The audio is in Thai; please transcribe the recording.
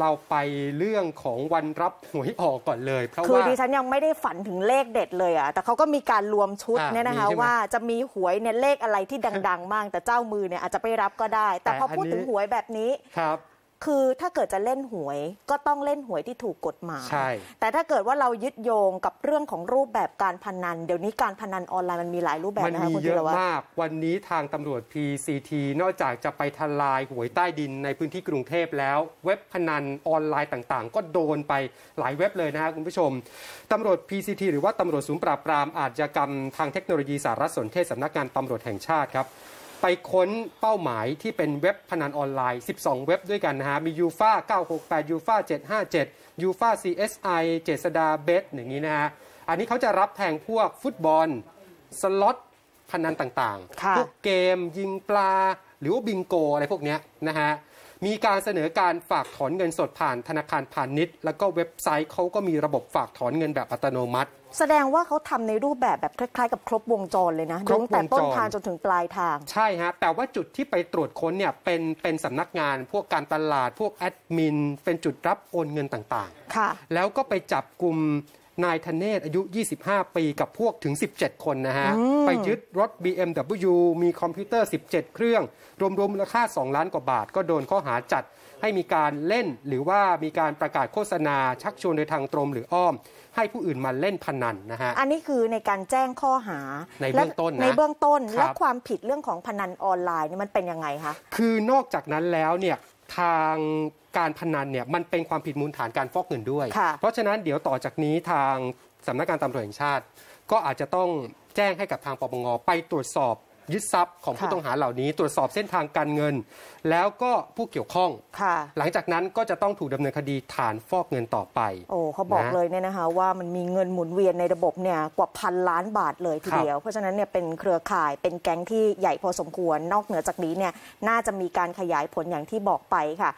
เราไปเรื่องของวันรับหวยออกก่อนเลยเพราะว่าคือดิฉันยังไม่ได้ฝันถึงเลขเด็ดเลยอะแต่เขาก็มีการรวมชุดเนี่ยนะคะ ว่าจะมีหวยเนี่ยเลขอะไรที่ดังๆบ้างแต่เจ้ามือเนี่ยอาจจะไปรับก็ได้ แต่พอพูดถึงหวยแบบนี้คือถ้าเกิดจะเล่นหวยก็ต้องเล่นหวยที่ถูกกฎหมาย ใช่ แต่ถ้าเกิดว่าเรายึดโยงกับเรื่องของรูปแบบการพนัน เดี๋ยวนี้การพนันออนไลน์มันมีหลายรูปแบบนนะคะคุณเยธีรอะวัตรมาก วันนี้ทางตำรวจ PCT นอกจากจะไปทลายหวยใต้ดินในพื้นที่กรุงเทพแล้ว เว็บพนันออนไลน์ต่างๆ ก็โดนไปหลายเว็บเลยนะฮคุณผู้ชมตำรวจ PCT หรือว่าตำรวจศูนย์ปราบปรามอาชญากรรมทางเทคโนโลยีสารสนเทศสำนักงานตำรวจแห่งชาติครับไปค้นเป้าหมายที่เป็นเว็บพนันออนไลน์ 12 เว็บด้วยกันนะฮะ มียูฟา968ยูฟา757ยูฟา CSI เจษดาเบสอย่างนี้นะฮะ อันนี้เขาจะรับแทงพวกฟุตบอล สล็อต พนันต่างๆพวกเกม ยิงปลา หรือว่าบิงโก อะไรพวกนี้นะฮะมีการเสนอการฝากถอนเงินสดผ่านธนาคารพาณิชย์ แล้วก็เว็บไซต์เขาก็มีระบบฝากถอนเงินแบบอัตโนมัติ แสดงว่าเขาทำในรูปแบบแบบคล้ายๆ กับครบวงจรเลยนะตั้งแต่ต้นทางจนถึงปลายทางใช่ฮะ แต่ว่าจุดที่ไปตรวจค้นเนี่ยเป็นเป็นสำนักงานพวกการตลาด พวกแอดมินเป็นจุดรับโอนเงินต่าง ๆ ค่ะ แล้วก็ไปจับกลุ่มนายธเนศอายุ 25 ปีกับพวกถึง 17 คนนะฮะ ไปยึดรถ BMW มีคอมพิวเตอร์ 17 เครื่อง รวมๆมูลค่า 2 ล้านกว่าบาทก็โดนข้อหาจัด ให้มีการเล่นหรือว่ามีการประกาศโฆษณา ชักชวนโดยทางตรงหรืออ้อม ให้ผู้อื่นมาเล่นพนันนะฮะ อันนี้คือในการแจ้งข้อหาในเบื้องต้นนะ ในเบื้องต้นและความผิดเรื่องของพนันออนไลน์นี่มันเป็นยังไงคะคือนอกจากนั้นแล้วเนี่ยทางการพนันเนี่ยมันเป็นความผิดมูลฐานการฟอกเงินด้วย เพราะฉะนั้นเดี๋ยวต่อจากนี้ทางสำนักงานตำรวจแห่งชาติ ก็อาจจะต้องแจ้งให้กับทางปปงไปตรวจสอบยึดทรัพย์ของผู้ต้องหาเหล่านี้ตรวจสอบเส้นทางการเงิน แล้วก็ผู้เกี่ยวข้องหลังจากนั้นก็จะต้องถูกดำเนินคดีฐานฟอกเงินต่อไป โอ้ เขาบอกเลยเนี่ยนะคะ ว่ามันมีเงินหมุนเวียนในระบบเนี่ยกว่าพันล้านบาทเลยทีเดียว เพราะฉะนั้นเนี่ยเป็นเครือข่ายเป็นแก๊งที่ใหญ่พอสมควร นอกเหนือจากนี้เนี่ยน่าจะมีการขยายผลอย่างที่บอกไปค่ะ